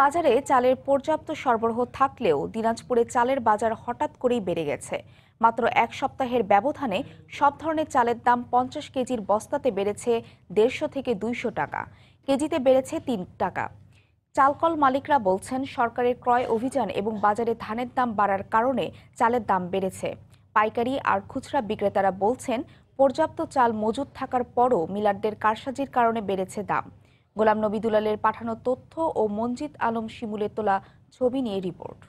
বাজারে চালের পর্যাপ্ত সরবরাহ থাকলেও দিনাজপুরে চালের বাজার হঠাৎ করেই বেড়ে গেছে মাত্র এক সপ্তাহের ব্যবধানে সব ধরনের চালের দাম পঞ্চাশ কেজির বস্তাতে বেড়েছে দেড়শো থেকে দুইশো টাকা কেজিতে বেড়েছে তিন টাকা চালকল মালিকরা বলছেন সরকারের ক্রয় অভিযান এবং বাজারে ধানের দাম বাড়ার কারণে চালের দাম বেড়েছে পাইকারি আর খুচরা বিক্রেতারা বলছেন পর্যাপ্ত চাল মজুদ থাকার পরও মিলারদের কারসাজির কারণে বেড়েছে দাম গোলাম নবী দুলালের পাঠানো তথ্য ও মঞ্জিত আলম শিমুলের তোলা ছবি নিয়ে রিপোর্ট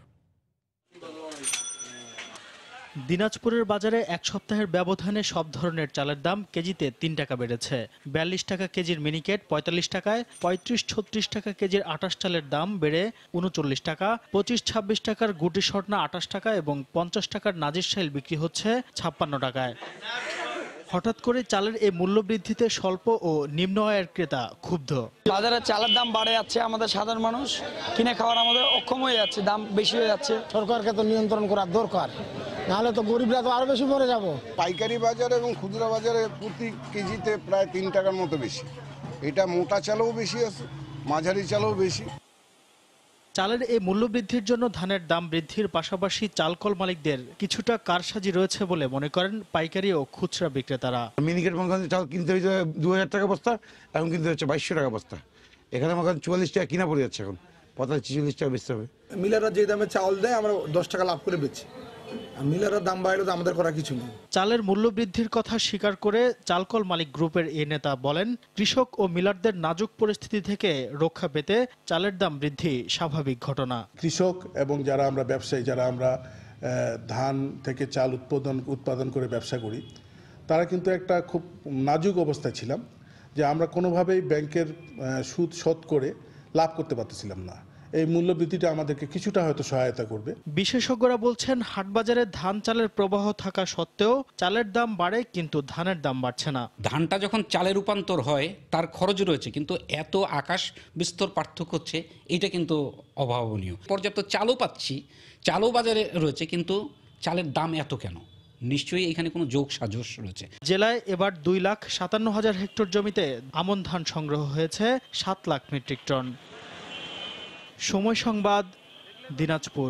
দিনাজপুরের বাজারে এক সপ্তাহের ব্যবধানে সব ধরনের চালের দাম কেজিতে তিন টাকা বেড়েছে বিয়াল্লিশ টাকা কেজির মিনিকেট পঁয়তাল্লিশ টাকায় পঁয়ত্রিশ ছত্রিশ টাকা কেজির আটাশ চালের দাম বেড়ে উনচল্লিশ টাকা পঁচিশ ছাব্বিশ টাকার গুটি স্বর্ণা আটাশ টাকা এবং পঞ্চাশ টাকার নাজির সাইল বিক্রি হচ্ছে ছাপ্পান্ন টাকায় হঠাৎ করে চালের এই মূল্যবৃদ্ধিতে স্বল্প ও নিম্ন আয়ের ক্রেতা ক্ষুব্ধ বাজারে চালের দাম বাড়ে যাচ্ছে আমাদের সাধারণ মানুষ কিনে খাওয়ার আমাদের অক্ষম হয়ে যাচ্ছে দাম বেশি হয়ে যাচ্ছে সরকারকে তো নিয়ন্ত্রণ করার দরকার নাহলে তো গরিবরা তো আরো বেশি পরে যাব পাইকারি বাজার এবং খুচরা বাজারে প্রতি কেজিতে প্রায় তিন টাকার মতো বেশি এটা মোটা চালেও বেশি আছে মাঝারি চালেও বেশি চালের এই মূল্যবৃদ্ধির জন্য ধানের দাম বৃদ্ধির পাশাপাশি চালকল মালিকদের কিছুটা কারসাজি রয়েছে বলে মনে করেন পাইকারি ও খুচরা বিক্রেতারা মিনিকেট মনগঞ্জে চাল কিনতে হয়েছে দু হাজার টাকা বস্তা এখন কিনতে হচ্ছে বাইশশো টাকা বস্তা এখানে আমার চুয়াল্লিশ টাকা কিনা পড়ে যাচ্ছে এখন পঁয়তাল্লিশ চল্লিশ টাকা বেচতে হবে মিলাররা যে দামে চাউল দেয় আমরা দশ টাকা লাভ করে বেচি মিলারের দাম বাড়লো তো আমাদের করা কিছু নেই চালের মূল্যবৃদ্ধির কথা স্বীকার করে চালকল মালিক গ্রুপের এই নেতা বলেন কৃষক ও মিলারদের নাজুক পরিস্থিতি থেকে রক্ষা পেতে চালের দাম বৃদ্ধি স্বাভাবিক ঘটনা কৃষক এবং যারা আমরা ব্যবসায়ী যারা আমরা ধান থেকে চাল উৎপাদন উৎপাদন করে ব্যবসা করি তারা কিন্তু একটা খুব নাজুক অবস্থায় ছিলাম যে আমরা কোনোভাবেই ব্যাংকের সুদ শোধ করে লাভ করতে পারতেছিলাম না এই মূল্যবৃদ্ধিটা আমাদেরকে কিছুটা হয়তো সহায়তা করবে বিশেষজ্ঞরা বলছেন হাটবাজারে ধান চালের প্রবাহ থাকা সত্ত্বেও চালের দাম বাড়ে কিন্তু ধানের দাম বাড়ছে না ধানটা যখন চালে রূপান্তর হয় তার খরচ রয়েছে কিন্তু এত আকাশ বিস্তর পার্থক্য হচ্ছে এটা কিন্তু অভাবনীয় পর্যাপ্ত চালও পাচ্ছি চালও বাজারে রয়েছে কিন্তু চালের দাম এত কেন নিশ্চয়ই এখানে কোনো যোগ সাজস রয়েছে জেলায় এবার দুই লাখ সাতান্ন হাজার হেক্টর জমিতে আমন ধান সংগ্রহ হয়েছে সাত লাখ মেট্রিক টন সময় সংবাদ দিনাজপুর